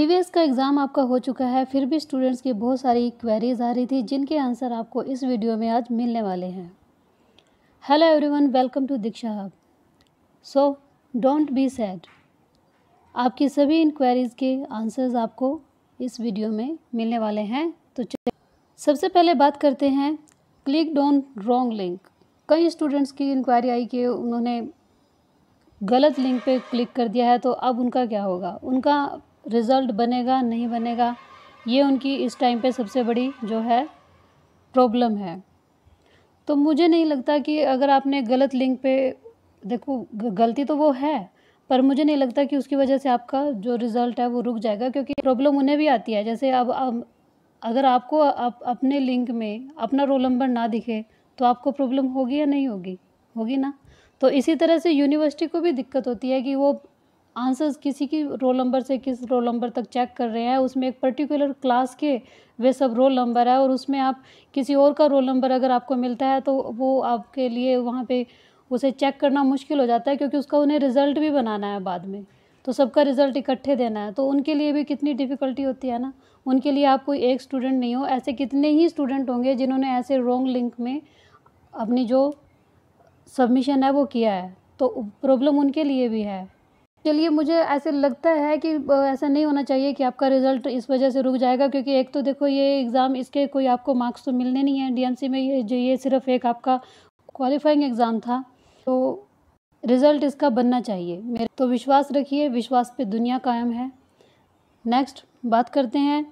ई का एग्ज़ाम आपका हो चुका है फिर भी स्टूडेंट्स की बहुत सारी क्वेरीज आ रही थी जिनके आंसर आपको इस वीडियो में आज मिलने वाले हैं hello everyone welcome to Diksha hub so don't be sad आपकी सभी इंक्वायरीज़ के आंसर्स आपको इस वीडियो में मिलने वाले हैं तो सबसे पहले बात करते हैं क्लिक डॉन रॉन्ग लिंक कई स्टूडेंट्स की इंक्वायरी आई कि उन्होंने गलत लिंक पे क्लिक कर दिया है तो अब उनका क्या होगा उनका रिज़ल्ट बनेगा नहीं बनेगा ये उनकी इस टाइम पे सबसे बड़ी जो है प्रॉब्लम है तो मुझे नहीं लगता कि अगर आपने गलत लिंक पे देखो गलती तो वो है पर मुझे नहीं लगता कि उसकी वजह से आपका जो रिज़ल्ट है वो रुक जाएगा क्योंकि प्रॉब्लम उन्हें भी आती है जैसे अब अगर आपको आप अपने लिंक में अपना रोल नंबर ना दिखे तो आपको प्रॉब्लम होगी या नहीं होगी होगी ना तो इसी तरह से यूनिवर्सिटी को भी दिक्कत होती है कि वो आंसर्स किसी की रोल नंबर से किस रोल नंबर तक चेक कर रहे हैं उसमें एक पर्टिकुलर क्लास के वे सब रोल नंबर है और उसमें आप किसी और का रोल नंबर अगर आपको मिलता है तो वो आपके लिए वहाँ पे उसे चेक करना मुश्किल हो जाता है क्योंकि उसका उन्हें रिज़ल्ट भी बनाना है बाद में तो सबका रिज़ल्ट इकट्ठे देना है तो उनके लिए भी कितनी डिफ़िकल्टी होती है ना उनके लिए आप कोई एक स्टूडेंट नहीं हो ऐसे कितने ही स्टूडेंट होंगे जिन्होंने ऐसे रॉन्ग लिंक में अपनी जो सबमिशन है वो किया है तो प्रॉब्लम उनके लिए भी है चलिए मुझे ऐसे लगता है कि ऐसा नहीं होना चाहिए कि आपका रिज़ल्ट इस वजह से रुक जाएगा क्योंकि एक तो देखो ये एग्ज़ाम इसके कोई आपको मार्क्स तो मिलने नहीं है डीएमसी में ये जो ये सिर्फ एक आपका क्वालिफाइंग एग्ज़ाम था तो रिज़ल्ट इसका बनना चाहिए मेरे तो विश्वास रखिए विश्वास पे दुनिया कायम है नेक्स्ट बात करते हैं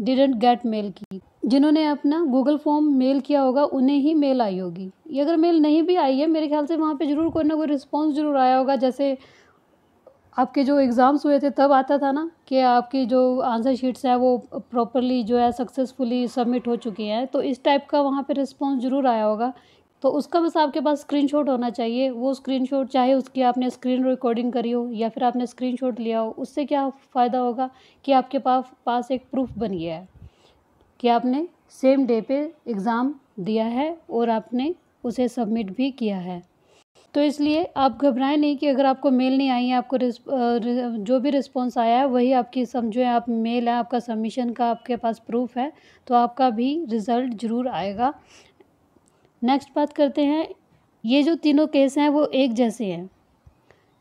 डिडेंट गेट मेल की जिन्होंने अपना गूगल फॉर्म मेल किया होगा उन्हें ही मेल आई होगी ये अगर मेल नहीं भी आई है मेरे ख्याल से वहाँ पे ज़रूर कोई ना कोई रिस्पॉन्स ज़रूर आया होगा जैसे आपके जो एग्ज़ाम्स हुए थे तब आता था ना कि आपकी जो आंसर शीट्स हैं वो प्रॉपरली जो है सक्सेसफुली सबमिट हो चुकी हैं तो इस टाइप का वहाँ पे रिस्पॉन्स ज़रूर आया होगा तो उसका बस आपके पास स्क्रीनशॉट होना चाहिए वो स्क्रीनशॉट चाहे उसकी आपने स्क्रीन रिकॉर्डिंग करी हो या फिर आपने स्क्रीन लिया हो उससे क्या फ़ायदा होगा कि आपके पास पास एक प्रूफ बन गया है कि आपने सेम डे पे एग्ज़ाम दिया है और आपने उसे सबमिट भी किया है तो इसलिए आप घबराएं नहीं कि अगर आपको मेल नहीं आई है आपको जो भी रिस्पॉन्स आया है वही आपकी समझो आप मेल है आपका सबमिशन का आपके पास प्रूफ है तो आपका भी रिज़ल्ट ज़रूर आएगा नेक्स्ट बात करते हैं ये जो तीनों केस हैं वो एक जैसे हैं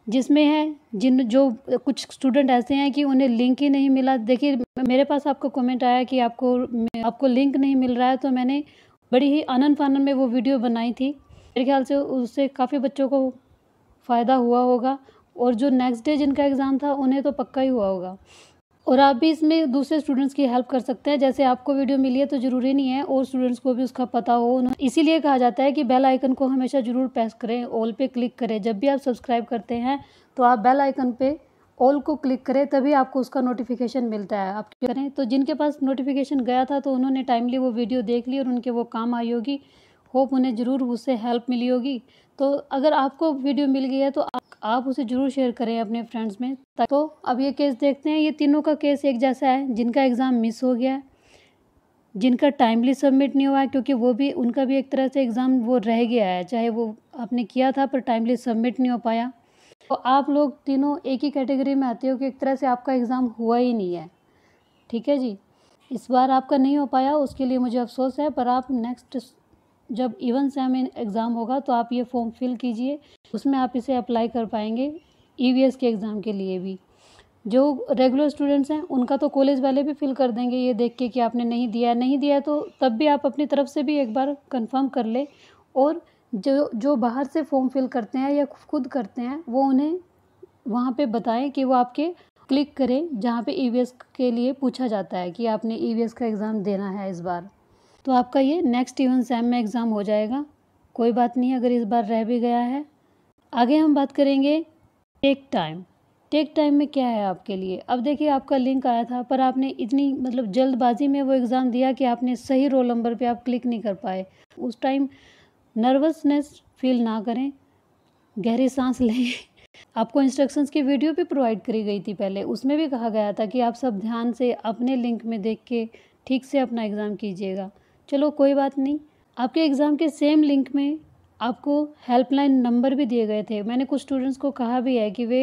जिसमें है जिन जो कुछ स्टूडेंट ऐसे हैं कि उन्हें लिंक ही नहीं मिला देखिए मेरे पास आपको कमेंट आया कि आपको आपको लिंक नहीं मिल रहा है तो मैंने बड़ी ही आनंद फानन में वो वीडियो बनाई थी मेरे ख्याल से उससे काफ़ी बच्चों को फ़ायदा हुआ होगा और जो नेक्स्ट डे जिनका एग्ज़ाम था उन्हें तो पक्का ही हुआ होगा और आप भी इसमें दूसरे स्टूडेंट्स की हेल्प कर सकते हैं जैसे आपको वीडियो मिली है तो ज़रूरी नहीं है और स्टूडेंट्स को भी उसका पता हो इसीलिए कहा जाता है कि बेल आइकन को हमेशा ज़रूर प्रेस करें ऑल पे क्लिक करें जब भी आप सब्सक्राइब करते हैं तो आप बेल आइकन पे ऑल को क्लिक करें तभी आपको उसका नोटिफिकेशन मिलता है आप करें तो जिनके पास नोटिफिकेशन गया था तो उन्होंने टाइमली वो वीडियो देख ली और उनके वो काम आई होगी होप उन्हें ज़रूर उससे हेल्प मिली होगी तो अगर आपको वीडियो मिल गई है तो आप, आप उसे ज़रूर शेयर करें अपने फ्रेंड्स में तो अब ये केस देखते हैं ये तीनों का केस एक जैसा है जिनका एग्ज़ाम मिस हो गया है जिनका टाइमली सबमिट नहीं हुआ है क्योंकि वो भी उनका भी एक तरह से एग्ज़ाम वो रह गया है चाहे वो आपने किया था पर टाइमली सबमिट नहीं हो पाया तो आप लोग तीनों एक ही कैटेगरी में आते हो कि एक तरह से आपका एग्ज़ाम हुआ ही नहीं है ठीक है जी इस बार आपका नहीं हो पाया उसके लिए मुझे अफसोस है पर आप नेक्स्ट जब इवन सेम एग्ज़ाम होगा तो आप ये फॉर्म फिल कीजिए उसमें आप इसे अप्लाई कर पाएंगे ई e के एग्ज़ाम के लिए भी जो रेगुलर स्टूडेंट्स हैं उनका तो कॉलेज वाले भी फिल कर देंगे ये देख के कि आपने नहीं दिया नहीं दिया तो तब भी आप अपनी तरफ से भी एक बार कंफर्म कर ले और जो जो बाहर से फॉर्म फिल करते हैं या खुद करते हैं वो उन्हें वहाँ पे बताएं कि वो आपके क्लिक करें जहाँ पे ई e के लिए पूछा जाता है कि आपने ई e का एग्ज़ाम देना है इस बार तो आपका ये नेक्स्ट इवन सैम में एग्ज़ाम हो जाएगा कोई बात नहीं अगर इस बार रह भी गया है आगे हम बात करेंगे टेक टाइम टेक टाइम में क्या है आपके लिए अब देखिए आपका लिंक आया था पर आपने इतनी मतलब जल्दबाजी में वो एग्ज़ाम दिया कि आपने सही रोल नंबर पे आप क्लिक नहीं कर पाए उस टाइम नर्वसनेस फील ना करें गहरी सांस लें आपको इंस्ट्रक्शंस की वीडियो भी प्रोवाइड करी गई थी पहले उसमें भी कहा गया था कि आप सब ध्यान से अपने लिंक में देख के ठीक से अपना एग्ज़ाम कीजिएगा चलो कोई बात नहीं आपके एग्ज़ाम के सेम लिंक में आपको हेल्पलाइन नंबर भी दिए गए थे मैंने कुछ स्टूडेंट्स को कहा भी है कि वे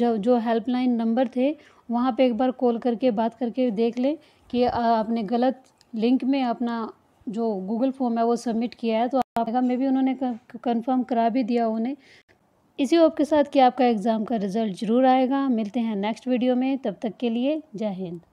जो जो हेल्पलाइन नंबर थे वहाँ पे एक बार कॉल करके बात करके देख लें कि आपने गलत लिंक में अपना जो गूगल फॉर्म है वो सबमिट किया है तो आपका मे भी उन्होंने कंफर्म करा भी दिया उन्हें इसी होप के साथ कि आपका एग्ज़ाम का रिज़ल्ट ज़रूर आएगा मिलते हैं नेक्स्ट वीडियो में तब तक के लिए जय हिंद